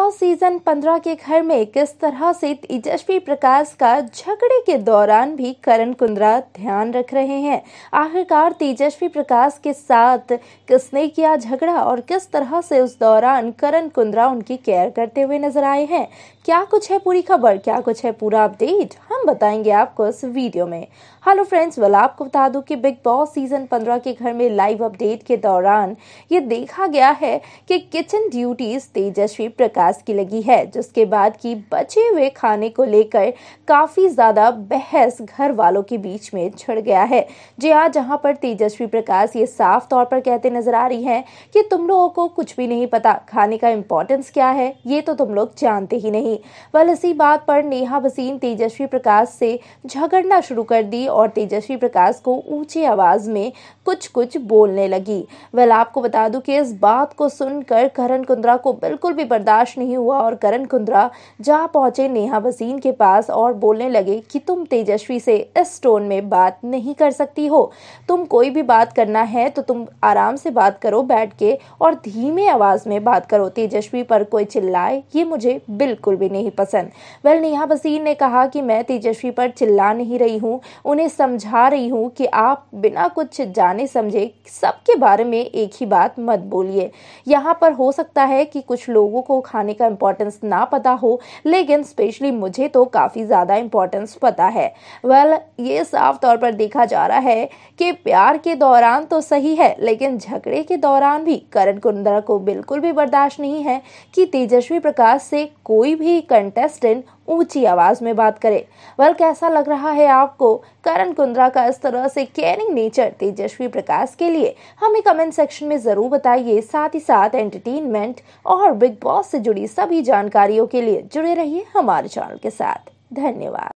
law season पंद्रह के घर में किस तरह से तेजस्वी प्रकाश का झगड़े के दौरान भी करण कुंद्रा ध्यान रख रहे हैं आखिरकार तेजस्वी प्रकाश के साथ किसने किया झगड़ा और किस तरह से उस दौरान करण कुंद्रा उनकी केयर करते हुए नजर आए हैं क्या कुछ है पूरी खबर क्या कुछ है पूरा अपडेट हम बताएंगे आपको इस वीडियो में हेलो फ्रेंड्स वेल आपको बता दूं कि बिग बॉस सीजन 15 के घर में लाइव अपडेट के दौरान ये देखा गया है कि किचन ड्यूटीज तेजस्वी प्रकाश की लगी है जिसके बाद की बचे हुए खाने को लेकर काफी ज्यादा बहस घर वालों के बीच में छिड़ गया है जी हाँ जहाँ पर तेजस्वी प्रकाश ये साफ तौर पर कहते नजर आ रही है कि तुम लोगों को कुछ भी नहीं पता खाने का इम्पोर्टेंस क्या है ये तो तुम लोग जानते ही नहीं वल इसी बात पर नेहा भसीन तेजस्वी प्रकाश प्रकाश से झगड़ना शुरू कर दी और तेजस्वी प्रकाश को ऊंची आवाज में कुछ कुछ बोलने लगी वेल आपको बता दूं कि इस बात को सुनकर करण कुंद्रा को बिल्कुल भी बर्दाश्त नहीं हुआ और करण कुंद्रा जा पहुंचे नेहा वसीन के पास और बोलने लगे कि तुम तेजस्वी से इस टोन में बात नहीं कर सकती हो तुम कोई भी बात करना है तो तुम आराम से बात करो बैठ के और धीमे आवाज में बात करो तेजस्वी पर कोई चिल्लाए ये मुझे बिल्कुल भी नहीं पसंद वेल नेहा बसीन ने कहा कि मैं तेजस्वी पर चिल्ला नहीं रही हूँ उन्हें समझा रही हूँ कि आप बिना कुछ जाने समझे सबके बारे में एक ही बात मत बोलिए यहाँ पर हो सकता है कि कुछ लोगों को खाने का इम्पोर्टेंस ना पता हो लेकिन स्पेशली मुझे तो काफ़ी ज़्यादा इम्पोर्टेंस पता है वेल well, ये साफ तौर पर देखा जा रहा है कि प्यार के दौरान तो सही है लेकिन झगड़े के दौरान भी करण कुंद्रा को बिल्कुल भी बर्दाश्त नहीं है कि तेजस्वी प्रकाश से कोई भी कंटेस्टेंट ऊंची आवाज में बात करे वल कैसा लग रहा है आपको करण कुंद्रा का इस तरह से केयरिंग नेचर तेजस्वी प्रकाश के लिए हमें कमेंट सेक्शन में जरूर बताइए साथ ही साथ एंटरटेनमेंट और बिग बॉस से जुड़ी सभी जानकारियों के लिए जुड़े रहिए हमारे चैनल के साथ धन्यवाद